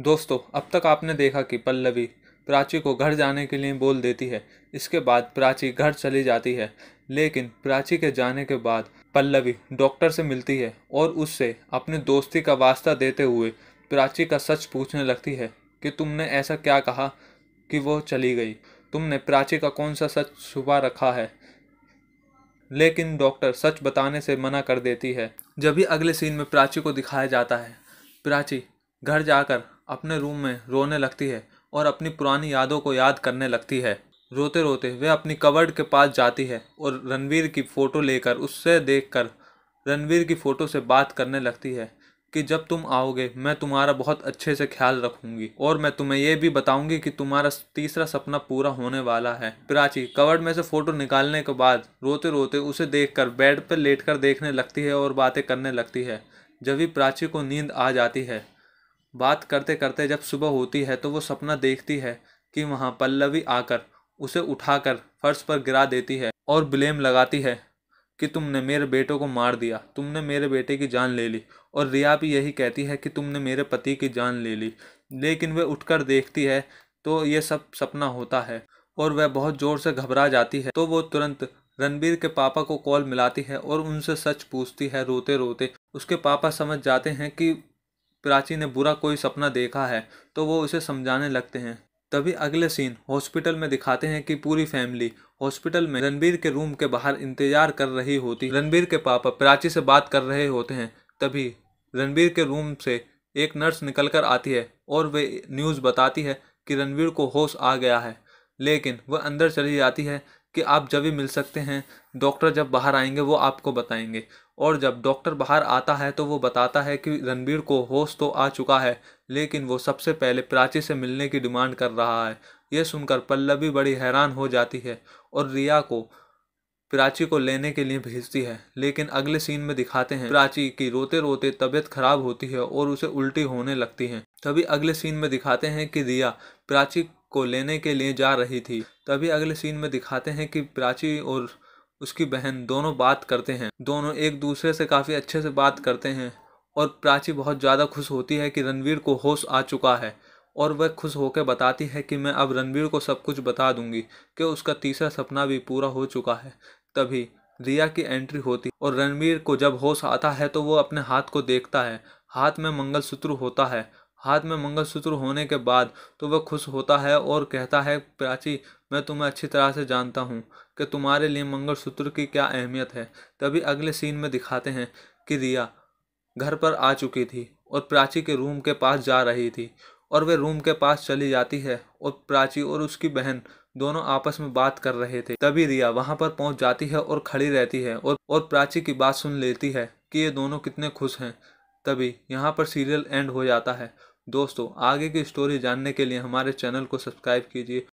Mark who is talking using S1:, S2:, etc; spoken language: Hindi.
S1: दोस्तों अब तक आपने देखा कि पल्लवी प्राची को घर जाने के लिए बोल देती है इसके बाद प्राची घर चली जाती है लेकिन प्राची के जाने के बाद पल्लवी डॉक्टर से मिलती है और उससे अपनी दोस्ती का वास्ता देते हुए प्राची का सच पूछने लगती है कि तुमने ऐसा क्या कहा कि वो चली गई तुमने प्राची का कौन सा सच छुपा रखा है लेकिन डॉक्टर सच बताने से मना कर देती है जब ही अगले सीन में प्राची को दिखाया जाता है प्राची घर जाकर अपने रूम में रोने लगती है और अपनी पुरानी यादों को याद करने लगती है रोते रोते वह अपनी कवर्ड के पास जाती है और रणवीर की फ़ोटो लेकर उससे देखकर रणवीर की फ़ोटो से बात करने लगती है कि जब तुम आओगे मैं तुम्हारा बहुत अच्छे से ख्याल रखूंगी और मैं तुम्हें यह भी बताऊंगी कि तुम्हारा तीसरा सपना पूरा होने वाला है प्राची कवर्ड में से फ़ोटो निकालने के बाद रोते रोते उसे देखकर बेड पर लेटकर देखने लगती है और बातें करने लगती है जब भी प्राची को नींद आ जाती है बात करते करते जब सुबह होती है तो वो सपना देखती है कि वहाँ पल्लवी आकर उसे उठाकर फर्श पर गिरा देती है और ब्लेम लगाती है कि तुमने मेरे बेटे को मार दिया तुमने मेरे बेटे की जान ले ली और रिया भी यही कहती है कि तुमने मेरे पति की जान ले ली लेकिन वह उठकर देखती है तो ये सब सपना होता है और वह बहुत ज़ोर से घबरा जाती है तो वो तुरंत रणबीर के पापा को कॉल मिलाती है और उनसे सच पूछती है रोते रोते उसके पापा समझ जाते हैं कि प्राची ने बुरा कोई सपना देखा है तो वो उसे समझाने लगते हैं तभी अगले सीन हॉस्पिटल में दिखाते हैं कि पूरी फैमिली हॉस्पिटल में रणबीर के रूम के बाहर इंतजार कर रही होती रणबीर के पापा प्राची से बात कर रहे होते हैं तभी रणबीर के रूम से एक नर्स निकल कर आती है और वे न्यूज़ बताती है कि रणबीर को होश आ गया है लेकिन वह अंदर चली जाती है कि आप जब भी मिल सकते हैं डॉक्टर जब बाहर आएंगे वो आपको बताएंगे और जब डॉक्टर बाहर आता है तो वो बताता है कि रणबीर को होश तो आ चुका है लेकिन वो सबसे पहले प्राची से मिलने की डिमांड कर रहा है यह सुनकर पल्लवी बड़ी हैरान हो जाती है और रिया को प्राची को लेने के लिए भेजती है लेकिन अगले सीन में दिखाते हैं प्राची की रोते रोते तबीयत खराब होती है और उसे उल्टी होने लगती है तभी अगले सीन में दिखाते हैं कि रिया प्राची को लेने के लिए जा रही थी तभी अगले सीन में दिखाते हैं कि प्राची और उसकी बहन दोनों बात करते हैं दोनों एक दूसरे से काफ़ी अच्छे से बात करते हैं और प्राची बहुत ज़्यादा खुश होती है कि रणवीर को होश आ चुका है और वह खुश होकर बताती है कि मैं अब रणवीर को सब कुछ बता दूंगी कि उसका तीसरा सपना भी पूरा हो चुका है तभी रिया की एंट्री होती और रणवीर को जब होश आता है तो वो अपने हाथ को देखता है हाथ में मंगलसूत्र होता है हाथ में मंगलसूत्र होने के बाद तो वह खुश होता है और कहता है प्राची मैं तुम्हें अच्छी तरह से जानता हूँ कि तुम्हारे लिए मंगलसूत्र की क्या अहमियत है तभी अगले सीन में दिखाते हैं कि रिया घर पर आ चुकी थी और प्राची के रूम के पास जा रही थी और वे रूम के पास चली जाती है और प्राची और उसकी बहन दोनों आपस में बात कर रहे थे तभी रिया वहाँ पर पहुँच जाती है और खड़ी रहती है और और प्राची की बात सुन लेती है कि ये दोनों कितने खुश हैं तभी यहाँ पर सीरियल एंड हो जाता है दोस्तों आगे की स्टोरी जानने के लिए हमारे चैनल को सब्सक्राइब कीजिए